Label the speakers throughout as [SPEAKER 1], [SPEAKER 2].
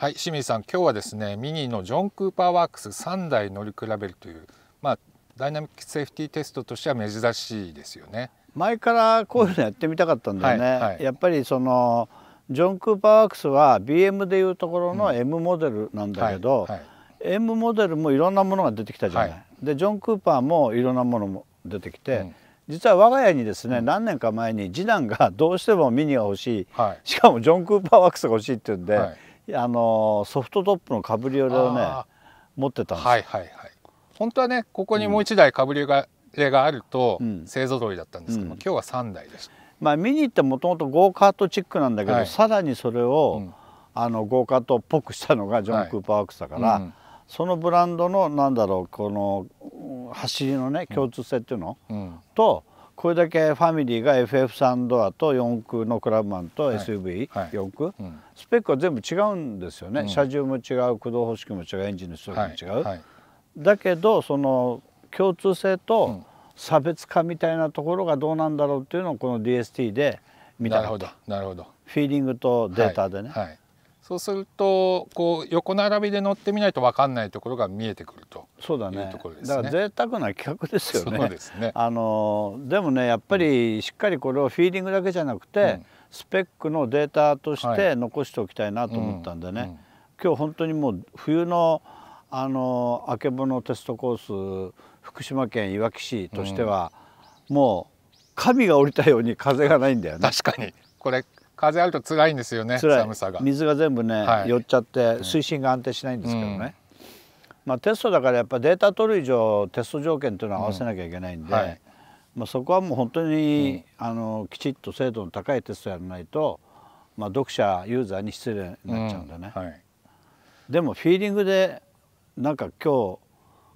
[SPEAKER 1] はい清水さん今日はですねミニのジョン・クーパーワークス3台乗り比べるという、まあ、ダイナミックセーフティーテストとしては珍しいですよね
[SPEAKER 2] 前からこういうのやってみたかったんだよね、はいはい、やっぱりそのジョン・クーパーワークスは BM でいうところの M モデルなんだけど、うんはいはい、M モデルもいろんなものが出てきたじゃない、はい、でジョン・クーパーもいろんなものも出てきて、うん、実は我が家にですね、うん、何年か前に次男がどうしてもミニが欲しい、しかもジョン・クーパーワークスが欲しいって言うんで、あのソフトトップのカブリオレをね持ってたんですはいはいはい
[SPEAKER 1] 本当はねここにもう1台カブリオレがあると製造通りだったんですけども、うん、今日は3台でした、
[SPEAKER 2] まあ、ミニってもともとゴーカートチックなんだけど、はい、さらにそれを、うん、あのゴーカートっぽくしたのがジョン・クーパーワークスだから、はいうん、そのブランドのなんだろうこの走りのね共通性っていうの、とこれだけファミリーが FF サンドアと4駆のクラブマンと SUV4、はい、駆、スペックは全部違うんですよね、うん、車重も違う駆動方式も違うエンジンの出力も違う、はいはい、だけどその共通性と差別化みたいなところがどうなんだろうっていうのをこの DST で見たなるほどなるほどフィーリングとデータでね、はい
[SPEAKER 1] そうするとこう横並びで乗ってみないと分かんないところが見えてくるとそうだねところです、ね、だか
[SPEAKER 2] ら贅沢な企画ですよねそうですね あのでもねやっぱりしっかりこれをフィーリングだけじゃなくて、うん、スペックのデータとして残しておきたいなと思ったんでね、はいうん今日本当にもう冬のあのあけぼのテストコース福島県いわき市としては、もう神が降りたように風がないんだよね確かに
[SPEAKER 1] これ風あると辛いんですよね寒さが水
[SPEAKER 2] が全部ね、はい、寄っちゃって水深が安定しないんですけどね、うん、まあ、テストだからやっぱデータ取る以上テスト条件というのは合わせなきゃいけないんで、うんはい、まあ、そこはもう本当に、うん、あのきちっと精度の高いテストやらないと、まあ、読者ユーザーに失礼になっちゃうんでね、はい、でもフィーリングでなんか今日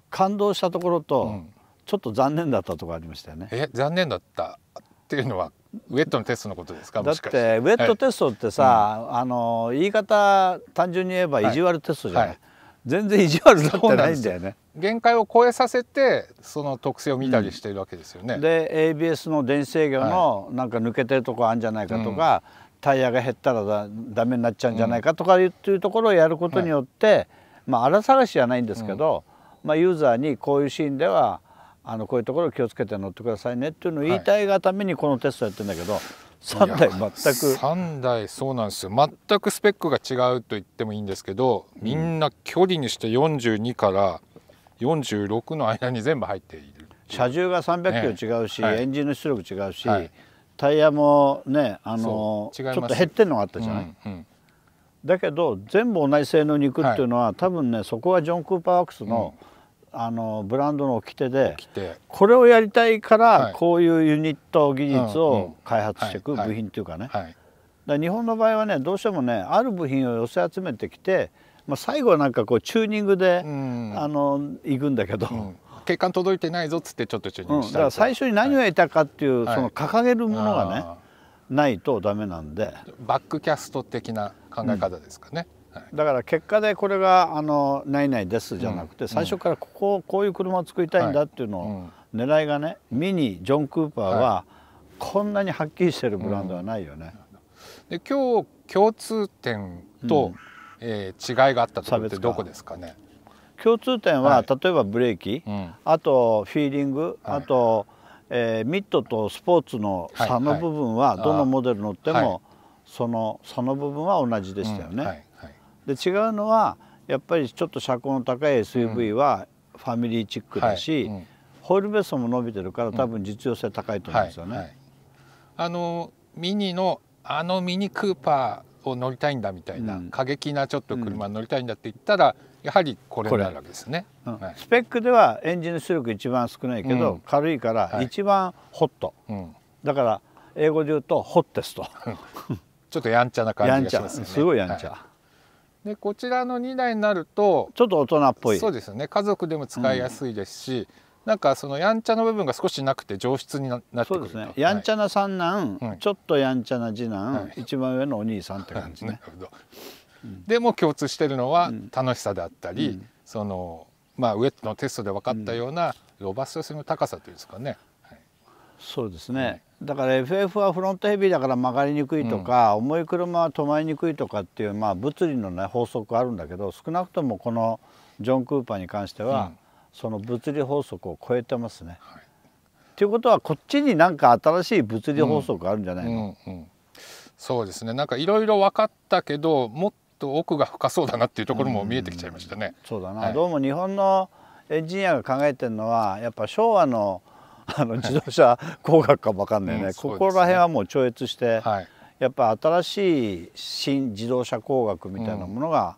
[SPEAKER 2] 感動したところと、ちょっと残念だったところありましたよね
[SPEAKER 1] え残念だった
[SPEAKER 2] っていうのはウェットのテストのことですかだってウェットテストってさ、はい、あの言い方単純に言えば意地悪テストじゃない、はいはい、全然意地悪になってないんだよね
[SPEAKER 1] 限界を超えさせてその特性を見たりしてるわけですよ
[SPEAKER 2] ね、うん、で ABS の電子制御のなんか抜けてるとこあるんじゃないかとか、うん、タイヤが減ったらだダメになっちゃうんじゃないかとかいう,、うところをやることによって、まあ荒探しじゃないんですけど、まあユーザーにこういうシーンではあのこういうところ気をつけて乗ってくださいねっていうのを言いたいがためにこのテストやってんだけど、はい、3台全く
[SPEAKER 1] 3台そうなんですよ全くスペックが違うと言ってもいいんですけどみんな距離にして42から46の間
[SPEAKER 2] に全部入っている車重が300キロ違うし、ねはい、エンジンの出力違うし、はい、タイヤもねあのちょっと減ってんのがあったじゃない、うんうん、だけど全部同じ性能にいくっていうのは、多分ねそこはジョン・クーパーワークスの、うんあのブランドの掟でこれをやりたいから、こういうユニット技術を開発していく部品っていうかね、は日本の場合はねどうしてもねある部品を寄せ集めてきて、まあ、最後はなんかこうチューニングで、うん、あの行くんだけど、うん、
[SPEAKER 1] 血管届いてないぞっつってちょっとチューニングした、うん、だから最
[SPEAKER 2] 初に何を得たかっていう、はい、その掲げるものがね、ないとダメなんで
[SPEAKER 1] バックキャスト的な考え方ですかね、
[SPEAKER 2] だから結果でこれがあのないないですじゃなくて、最初からこここういう車を作りたいんだっていうのを、狙いがねミニジョン・クーパーは、こんなにはっきりしてるブランドはないよね。で今日共通点と、えー、違いがあったとこってどこですかね共通点は、例えばブレーキ、あとフィーリング、あと、えー、ミッドとスポーツの差の部分はどのモデル乗っても、その差の部分は同じでしたよね。で違うのはやっぱりちょっと車高の高い SUV はファミリーチックだし、はいうん、ホイールベースも伸びてるから多分実用性高いと思うんですよね。はいはい、
[SPEAKER 1] あのミニのあのミニクーパーを乗りたいんだみたいな、うん、過激なちょっと車乗りたいんだって言ったら、やはりこれになるわけですね、うん、
[SPEAKER 2] スペックではエンジン出力一番少ないけど、軽いから一番ホット、だから英語で言うとホッテストちょっとやんちゃな感じがしますねすごいやんちゃ、
[SPEAKER 1] でこちらの2台になるとちょっと大人っぽいそうですね家族でも使いやすいですし、うん、
[SPEAKER 2] なんかそのやんちゃな部分が少しなくて上質になってくるですね、やんちゃな三男、うん、ちょっとやんちゃな次男、はい、一番上のお兄さんって感じね うん、でも
[SPEAKER 1] 共通してるのは楽しさであったり、そのまあウェットのテストで分かったようなロバスト性の高さというんですかね、はい、そ
[SPEAKER 2] うですね、だから FF はフロントヘビーだから曲がりにくいとか、うん、重い車は止まりにくいとかっていう、まあ、物理の、ね、法則あるんだけど少なくともこのジョン・クーパーに関しては、うん、その物理法則を超えてますね。はい、っていうことはこっちになんか新しい物理法則があるんじゃないの、うん、
[SPEAKER 1] そうですねなんかいろいろ分かったけどもっと奥が深そうだなっていうところも見えてきちゃいましたね。そうだな、はい、ど
[SPEAKER 2] うも日本のエンジニアが考えてるのはやっぱ昭和のあの自動車工学かも分かんないねうん、ここら辺はもう超越して、はい、やっぱ新しい新自動車工学みたいなものが、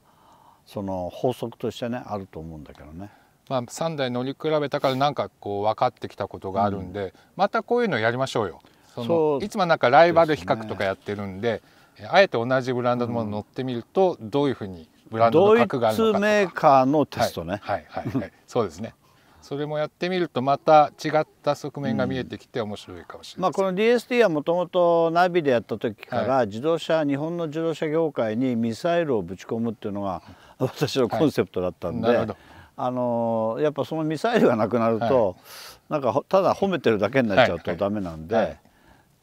[SPEAKER 2] うん、その法則としてねあると思うんだけどね。
[SPEAKER 1] まあ、3台乗り比べたからなんかこう分かってきたことがあるんで、うん、またこういうのやりましょうよ。そのいつもなんかライバル比較とかやってるんで、ね、あえて同じブランドのもの乗ってみるとどういうふうにブランドの格があるのかとか。ド
[SPEAKER 2] イツメーカーのテスト
[SPEAKER 1] ね。はい、はい、はいはい、そうですね。それもやってみるとまた違った側面が見えてきて面白いかもし
[SPEAKER 2] れない、うん、まあ、この d s d はもともとナビでやった時から自動車、はい、日本の自動車業界にミサイルをぶち込むっていうのが私のコンセプトだったんで、はい、あのやっぱそのミサイルがなくなると、はい、なんかただ褒めてるだけになっちゃうとダメなんで。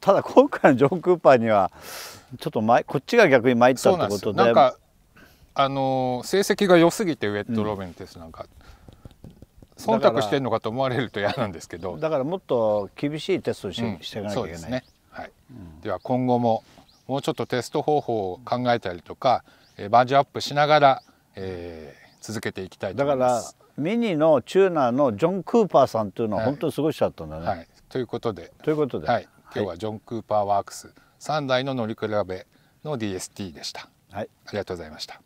[SPEAKER 2] ただ今回のジョン・クーパーにはちょっとこっちが逆に参ったってことであの
[SPEAKER 1] 成績が良すぎてウェット・ローベンテスなんか、うん忖度してるのかと思われると嫌なんですけど
[SPEAKER 2] だからもっと厳しいテストし,、うん、していかなきゃいけないですね、はい、
[SPEAKER 1] うん、では今後ももうちょっとテスト方法を考えたりとか、えー、バージョンアップしながら、えー、続けていきたいと思いますだ
[SPEAKER 2] からミニのチューナーのジョン・クーパーさんというのは本当にすごい人だったんだね、はいはい、ということでということで、はい、今日はジョン・クーパーワ
[SPEAKER 1] ークス3台の乗り比べの DST でした、はい、ありがとうございました